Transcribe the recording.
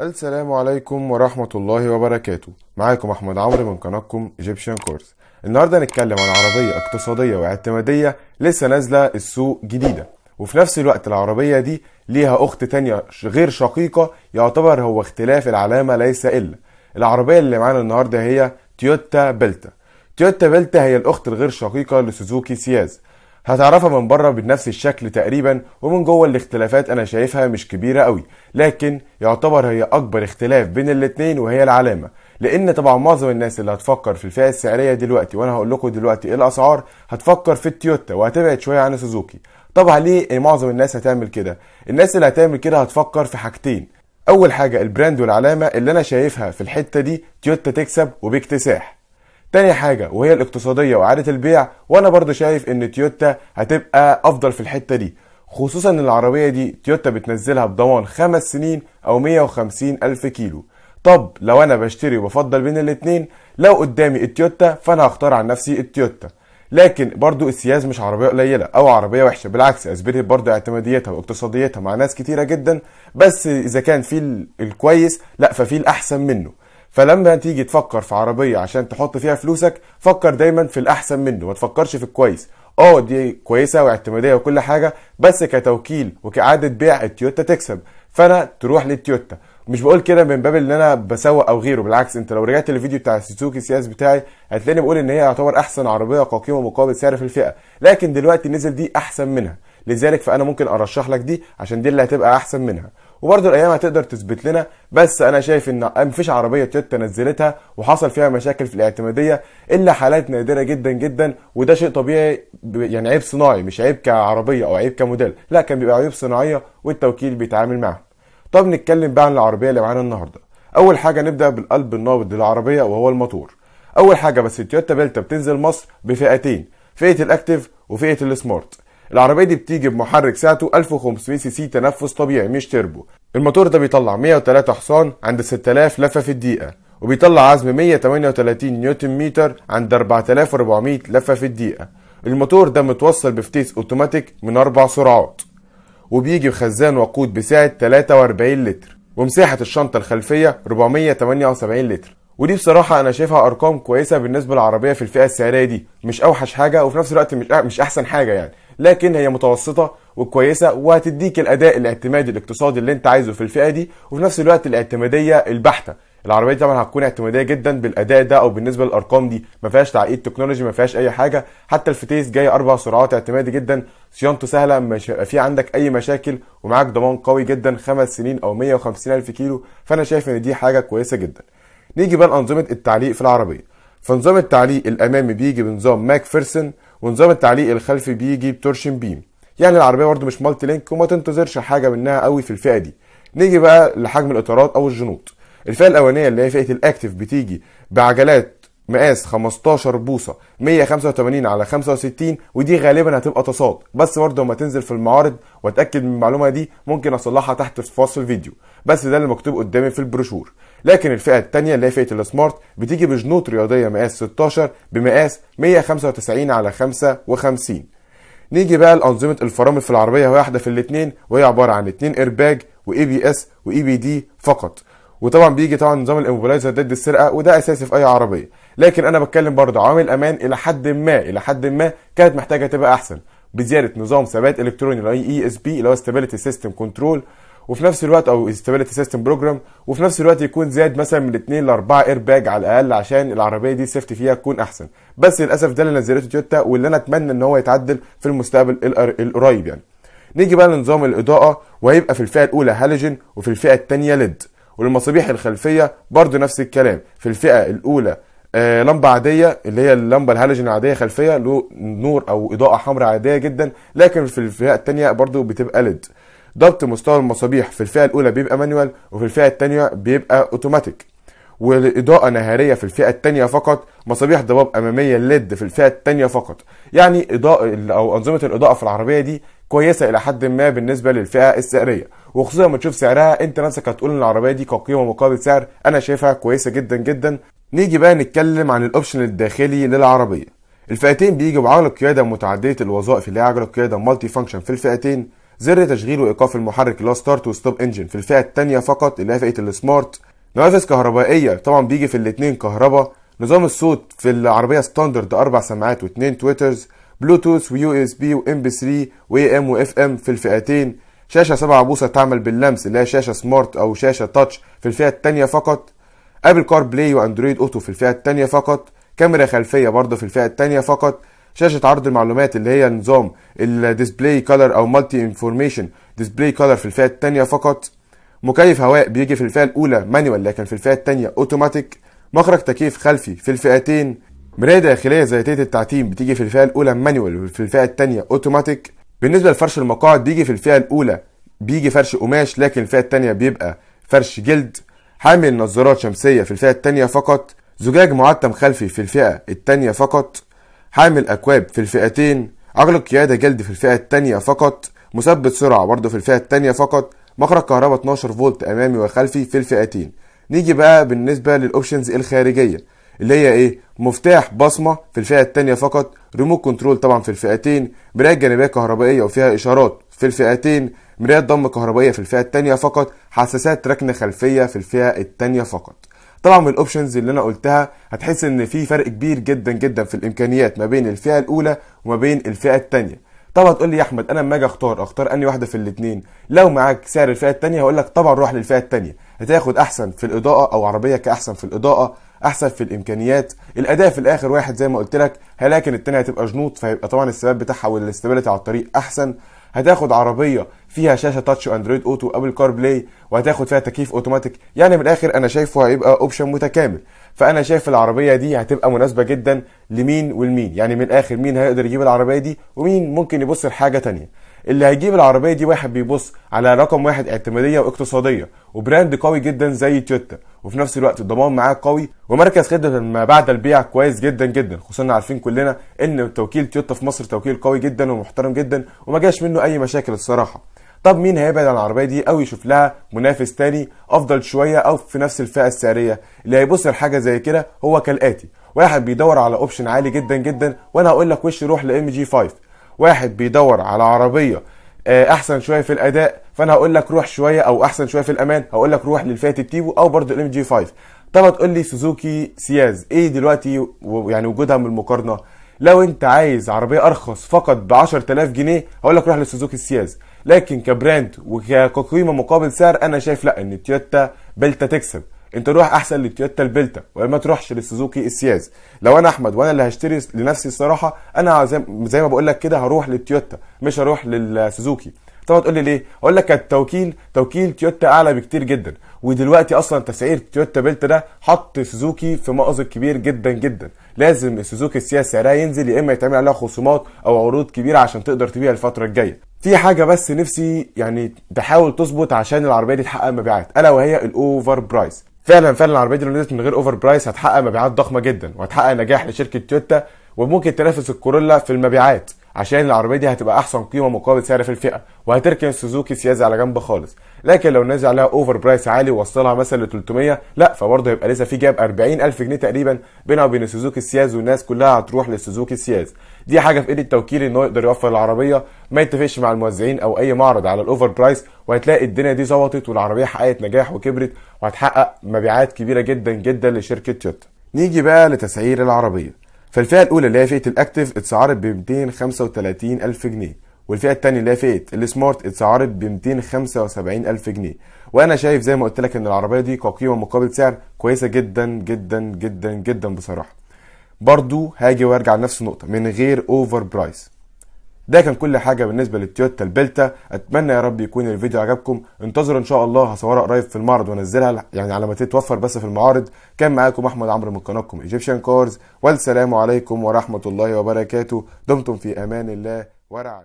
السلام عليكم ورحمة الله وبركاته معاكم أحمد عمرو من قناتكم ايجيبشن كورس النهاردة هنتكلم عن عربية اقتصادية واعتمادية لسه نازلة السوق جديدة وفي نفس الوقت العربية دي ليها أخت تانية غير شقيقة يعتبر هو اختلاف العلامة ليس إلا العربية اللي معانا النهاردة هي تويوتا بيلتا تويوتا بيلتا هي الأخت الغير شقيقة لسوزوكي سياز هتعرفها من بره بنفس الشكل تقريبا ومن جوه الاختلافات انا شايفها مش كبيره قوي لكن يعتبر هي اكبر اختلاف بين الاتنين وهي العلامه لان طبعا معظم الناس اللي هتفكر في الفئه السعريه دلوقتي وانا هقول لكم دلوقتي ايه الاسعار هتفكر في التويوتا وهتبعد شويه عن سوزوكي طبعا ليه معظم الناس هتعمل كده الناس اللي هتعمل كده هتفكر في حاجتين اول حاجه البراند والعلامه اللي انا شايفها في الحته دي تويوتا تكسب وباكتساح تاني حاجة وهي الاقتصادية وإعادة البيع وأنا برضو شايف إن تويوتا هتبقى أفضل في الحتة دي خصوصا إن العربية دي تويوتا بتنزلها بضمان خمس سنين أو 150 ألف كيلو طب لو أنا بشتري وبفضل بين الاتنين لو قدامي التويوتا فأنا هختار عن نفسي التويوتا لكن برضو السياز مش عربية قليلة أو عربية وحشة بالعكس أثبتت برضو اعتماديتها واقتصاديتها مع ناس كتيرة جدا بس إذا كان في الكويس لا ففي الأحسن منه فلما تيجي تفكر في عربيه عشان تحط فيها فلوسك فكر دايما في الاحسن منه ما تفكرش في الكويس اه دي كويسه واعتماديه وكل حاجه بس كتوكيل وكعاده بيع التويوتا تكسب فانا تروح للتويوتا مش بقول كده من باب ان انا بسوق او غيره بالعكس انت لو رجعت للفيديو بتاع السوزوكي سياس بتاعي هتلاقيني بقول ان هي يعتبر احسن عربيه كقيمه مقابل سعر في الفئه لكن دلوقتي نزل دي احسن منها لذلك فانا ممكن ارشح لك دي عشان دي اللي هتبقى احسن منها وبرضه الايام هتقدر تثبت لنا بس انا شايف ان مفيش عربيه تويوتا نزلتها وحصل فيها مشاكل في الاعتماديه الا حالات نادره جدا جدا وده شيء طبيعي يعني عيب صناعي مش عيب كعربيه او عيب كموديل لا كان بيبقى عيوب صناعيه والتوكيل بيتعامل معاها طب نتكلم بقى عن العربيه اللي معانا النهارده اول حاجه نبدا بالقلب النابض للعربيه وهو الموتور اول حاجه بس التويوتا بيلتا بتنزل مصر بفئتين فئه الاكتيف وفئه السمارت العربيه دي بتيجي بمحرك سعته 1500 سي سي تنفس طبيعي مش تربو الموتور ده بيطلع 103 حصان عند 6000 لفه في الدقيقه وبيطلع عزم 138 نيوتن متر عند 4400 لفه في الدقيقه الموتور ده متوصل بفتيس اوتوماتيك من اربع سرعات وبيجي بخزان وقود بسعه 43 لتر ومساحه الشنطه الخلفيه 478 لتر ودي بصراحه انا شايفها ارقام كويسه بالنسبه للعربيه في الفئه السعريه دي مش اوحش حاجه وفي نفس الوقت مش مش احسن حاجه يعني لكن هي متوسطه وكويسه وهتديك الاداء الاعتمادي الاقتصادي اللي انت عايزه في الفئه دي وفي نفس الوقت الاعتماديه البحته العربيه دي طبعا هتكون اعتماديه جدا بالاداء ده او بالنسبه للارقام دي ما فيهاش تعقيد تكنولوجي ما فيهاش اي حاجه حتى الفتيس جاي اربع سرعات اعتمادي جدا صيانته سهله مش هيبقى في عندك اي مشاكل ومعاك ضمان قوي جدا خمس سنين او 150 الف كيلو فانا شايف ان دي حاجه كويسه جدا نيجي بقى لانظمه التعليق في العربيه فنظام التعليق الامامي بيجي بنظام ماك فيرسن ونظام التعليق الخلفي بيجي بتورشن بيم يعني العربيه برضه مش مالتي لينك وما تنتظرش حاجه منها قوي في الفئه دي نيجي بقى لحجم الاطارات او الجنوط الفئه الاولانيه اللي هي فئه الاكتف بتيجي بعجلات مقاس 15 بوصه 185 على 65 ودي غالبا هتبقى تصاد بس برضه لما تنزل في المعارض واتاكد من المعلومه دي ممكن اصلحها تحت في وصف الفيديو بس ده اللي مكتوب قدامي في البروشور لكن الفئه الثانيه اللي هي فئه السمارت بتيجي بجنوط رياضيه مقاس 16 بمقاس 195 على 55 نيجي بقى لانظمه الفرامل في العربيه واحده في الاثنين وهي عباره عن اثنين ايرباج واي بي اس واي بي دي فقط وطبعا بيجي طبعا نظام الامبولايزر ضد السرقه وده اساسي في اي عربيه لكن انا بتكلم برضه عوامل امان الى حد ما الى حد ما كانت محتاجه تبقى احسن بزياده نظام ثبات الكتروني اللي اي اس بي اللي هو ستابيليتي سيستم كنترول وفي نفس الوقت او ستابيليتي سيستم بروجرام وفي نفس الوقت يكون زاد مثلا من 2 ل 4 اير باج على الاقل عشان العربيه دي سيفتي فيها تكون احسن بس للاسف ده اللي نزلته تويوتا واللي انا اتمنى ان هو يتعدل في المستقبل القريب يعني نيجي بقى لنظام الاضاءه وهيبقى في الفئه الاولى هالوجين وفي الفئه الثانيه ليد والمصابيح الخلفيه برضو نفس الكلام في الفئه الاولى آه لمبه عاديه اللي هي اللمبه الهالوجين العاديه خلفيه له نور او اضاءه حمراء عاديه جدا لكن في الفئه الثانيه برضو بتبقى ليد ضبط مستوى المصابيح في الفئه الاولى بيبقى مانيوال وفي الفئه الثانيه بيبقى اوتوماتيك والاضاءه نهاريه في الفئه الثانيه فقط مصابيح ضباب اماميه ليد في الفئه الثانيه فقط يعني اضاءه او انظمه الاضاءه في العربيه دي كويسه الى حد ما بالنسبه للفئه السعريه وخصوصا لما تشوف سعرها انت نفسك هتقول ان العربيه دي كقيمه مقابل سعر انا شايفها كويسه جدا جدا نيجي بقى نتكلم عن الاوبشن الداخلي للعربيه الفئتين بيجي بعجله قياده متعدده الوظائف اللي هي عجله قياده مالتي فانكشن في الفئتين زر تشغيل وايقاف المحرك اللي هو ستارت وستوب انجن في الفئه الثانيه فقط اللي هي فئه السمارت نوافذ كهربائيه طبعا بيجي في الاثنين كهرباء نظام الصوت في العربيه ستاندرد اربع سماعات واثنين تويترز بلوتوث ويو اس بي وام بي 3 واي ام واف ام في الفئتين شاشه 7 بوصه تعمل باللمس اللي هي شاشه سمارت او شاشه تاتش في الفئه الثانيه فقط ابل كار بلاي واندرويد اوتو في الفئه الثانيه فقط كاميرا خلفيه برضه في الفئه الثانيه فقط شاشه عرض المعلومات اللي هي نظام الديسبلاي كولر او مالتي انفورميشن ديسبلاي كولر في الفئه الثانيه فقط مكيف هواء بيجي في الفئه الاولى مانيوال لكن في الفئه الثانيه اوتوماتيك مخرج تكييف خلفي في الفئتين مرايه داخليه ذاتيه التعتيم بتيجي في الفئه الاولى مانيوال وفي الفئه الثانيه اوتوماتيك بالنسبه لفرش المقاعد بيجي في الفئه الاولى بيجي فرش قماش لكن الفئه الثانيه بيبقى فرش جلد حامل نظارات شمسيه في الفئه الثانيه فقط زجاج معتم خلفي في الفئه الثانيه فقط حامل أكواب في الفئتين عجل قيادة جلد في الفئة الثانية فقط مثبت سرعة برضه في الفئة الثانية فقط مخرج كهرباء 12 فولت أمامي وخلفي في الفئتين نيجي بقى بالنسبة للأوبشنز الخارجية اللي هي ايه مفتاح بصمة في الفئة الثانية فقط ريموت كنترول طبعا في الفئتين مراية جانبية كهربائية وفيها إشارات في الفئتين مراية ضم كهربائية في الفئة الثانية فقط حساسات ركنة خلفية في الفئة الثانية فقط طبعا من الاوبشنز اللي انا قلتها هتحس ان في فرق كبير جدا جدا في الامكانيات ما بين الفئه الاولى وما بين الفئه الثانيه طبعا تقول لي يا احمد انا لما اجي اختار اختار اني واحده في الاثنين لو معاك سعر الفئه الثانيه هقول لك طبعا روح للفئه الثانيه هتاخد احسن في الاضاءه او عربيه كاحسن في الاضاءه احسن في الامكانيات الاداء في الاخر واحد زي ما قلت لك لكن الثانيه هتبقى جنوط فهيبقى طبعا الثبات بتاعها والاستابيليتي على الطريق احسن هتاخد عربيه فيها شاشه تاتش واندرويد اوتو وابل كار بلاي وهتاخد فيها تكييف اوتوماتيك يعني من الاخر انا شايفه هيبقى اوبشن متكامل فانا شايف العربيه دي هتبقى مناسبه جدا لمين والمين يعني من الاخر مين هيقدر يجيب العربيه دي ومين ممكن يبص لحاجه تانية اللي هيجيب العربيه دي واحد بيبص على رقم واحد اعتماديه واقتصاديه وبراند قوي جدا زي تويوتا وفي نفس الوقت الضمان معاه قوي ومركز خدمه ما بعد البيع كويس جدا جدا خصوصا عارفين كلنا ان توكيل تويوتا في مصر توكيل قوي جدا ومحترم جدا وما جاش منه اي مشاكل الصراحه طب مين هيبعد عن العربيه دي او يشوف لها منافس تاني افضل شويه او في نفس الفئه السعريه اللي هيبص لحاجه زي كده هو كالاتي واحد بيدور على اوبشن عالي جدا جدا وانا هقول لك وش يروح لام جي 5 واحد بيدور على عربيه آه، احسن شويه في الاداء فانا هقول لك روح شويه او احسن شويه في الامان هقول لك روح للفئه التيفو او برضه الام جي 5 طب تقول لي سوزوكي سياز ايه دلوقتي يعني وجودها من المقارنه لو انت عايز عربيه ارخص فقط ب 10000 جنيه هقول لك روح لسوزوكي سياز لكن كبراند وكقيمه مقابل سعر انا شايف لا ان تويوتا بلتا تكسب انت روح احسن للتويوتا البلتا وما تروحش للسوزوكي السياز لو انا احمد وانا اللي هشتري لنفسي الصراحه انا زي ما بقول لك كده هروح للتويوتا مش هروح للسوزوكي طب تقول لي ليه؟ اقول لك التوكيل توكيل تويوتا اعلى بكتير جدا ودلوقتي اصلا تسعير تويوتا بلتا ده حط سوزوكي في مأزق كبير جدا جدا لازم السوزوكي السياز سعرها ينزل يا اما يتعمل عليها خصومات او عروض كبيره عشان تقدر تبيع الفتره الجايه في حاجة بس نفسي يعني تحاول تظبط عشان العربية دي تحقق مبيعات ألا وهي الأوفر برايس فعلا فعلا العربيه دي لو نزلت من غير اوفر برايس هتحقق مبيعات ضخمه جدا وهتحقق نجاح لشركه تويوتا وممكن تنافس الكورولا في المبيعات عشان العربيه دي هتبقى احسن قيمه مقابل سعر في الفئه وهتركن السوزوكي سياز على جنب خالص لكن لو نزل عليها اوفر برايس عالي ووصلها مثلا ل 300 لا فبرضه هيبقى لسه في جاب 40000 جنيه تقريبا بينها وبين السوزوكي سياز والناس كلها هتروح للسوزوكي سياز دي حاجه في ايد التوكيل ان هو يقدر يوفر العربيه ما يتفقش مع الموزعين او اي معرض على الاوفر برايس وهتلاقي الدنيا دي ظبطت والعربيه حققت نجاح وكبرت وهتحقق مبيعات كبيره جدا جدا لشركه تويوتا نيجي بقى لتسعير العربيه فالفئه الاولى اللي هي فئه الاكتف اتسعرت ب 235 الف جنيه والفئه الثانيه اللي هي فئه السمارت اتسعرت ب 275 الف جنيه وانا شايف زي ما قلت لك ان العربيه دي كقيمه مقابل سعر كويسه جدا جدا جدا جدا بصراحه برضو هاجي وارجع لنفس النقطه من غير اوفر برايس ده كان كل حاجه بالنسبه للتويوتا البلتا اتمنى يا رب يكون الفيديو عجبكم انتظروا ان شاء الله هصورها قريب في المعرض وانزلها يعني على ما تتوفر بس في المعارض كان معاكم احمد عمرو من قناتكم ايجيبشن كارز والسلام عليكم ورحمه الله وبركاته دمتم في امان الله ورعايته